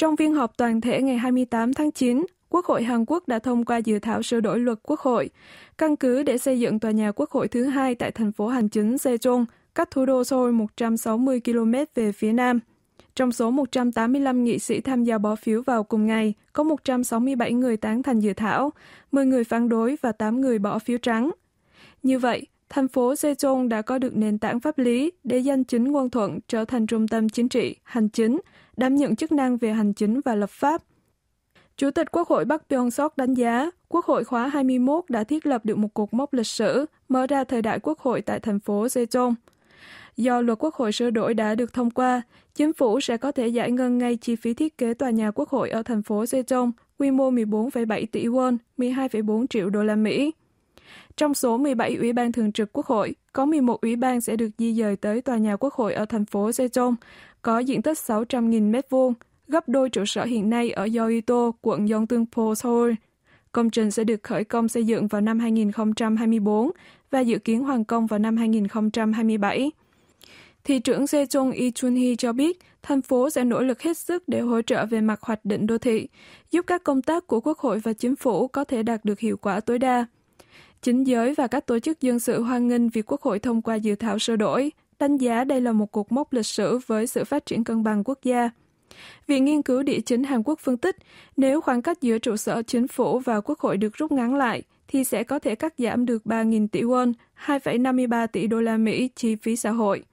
Trong phiên họp toàn thể ngày 28 tháng 9, Quốc hội Hàn Quốc đã thông qua dự thảo sửa đổi luật Quốc hội, căn cứ để xây dựng tòa nhà Quốc hội thứ hai tại thành phố hành chính Sejong, cách thủ đô Seoul 160 km về phía nam. Trong số 185 nghị sĩ tham gia bỏ phiếu vào cùng ngày, có 167 người tán thành dự thảo, 10 người phản đối và 8 người bỏ phiếu trắng. Như vậy, thành phố Sejong đã có được nền tảng pháp lý để danh chính ngôn thuận trở thành trung tâm chính trị, hành chính, đảm nhận chức năng về hành chính và lập pháp. Chủ tịch Quốc hội Bắc Byung Sok đánh giá, Quốc hội khóa 21 đã thiết lập được một cột mốc lịch sử, mở ra thời đại Quốc hội tại thành phố Sejong. Do luật Quốc hội sửa đổi đã được thông qua, chính phủ sẽ có thể giải ngân ngay chi phí thiết kế tòa nhà Quốc hội ở thành phố Sejong, quy mô 14,7 tỷ won, 12,4 triệu đô la Mỹ. Trong số 17 ủy ban thường trực Quốc hội, có 11 ủy ban sẽ được di dời tới tòa nhà Quốc hội ở thành phố Sejong, có diện tích 600.000 m2, gấp đôi trụ sở hiện nay ở Yoito, quận Yongsan-po Seoul. Công trình sẽ được khởi công xây dựng vào năm 2024 và dự kiến hoàn công vào năm 2027. Thị trưởng Sejong Yi Chun-hee cho biết, thành phố sẽ nỗ lực hết sức để hỗ trợ về mặt hoạch định đô thị, giúp các công tác của Quốc hội và chính phủ có thể đạt được hiệu quả tối đa. Chính giới và các tổ chức dân sự hoan nghênh việc Quốc hội thông qua dự thảo sửa đổi, đánh giá đây là một cuộc mốc lịch sử với sự phát triển cân bằng quốc gia. Viện Nghiên cứu Địa chính Hàn Quốc phân tích, nếu khoảng cách giữa trụ sở chính phủ và quốc hội được rút ngắn lại, thì sẽ có thể cắt giảm được 3.000 tỷ won, 2,53 tỷ đô la Mỹ chi phí xã hội.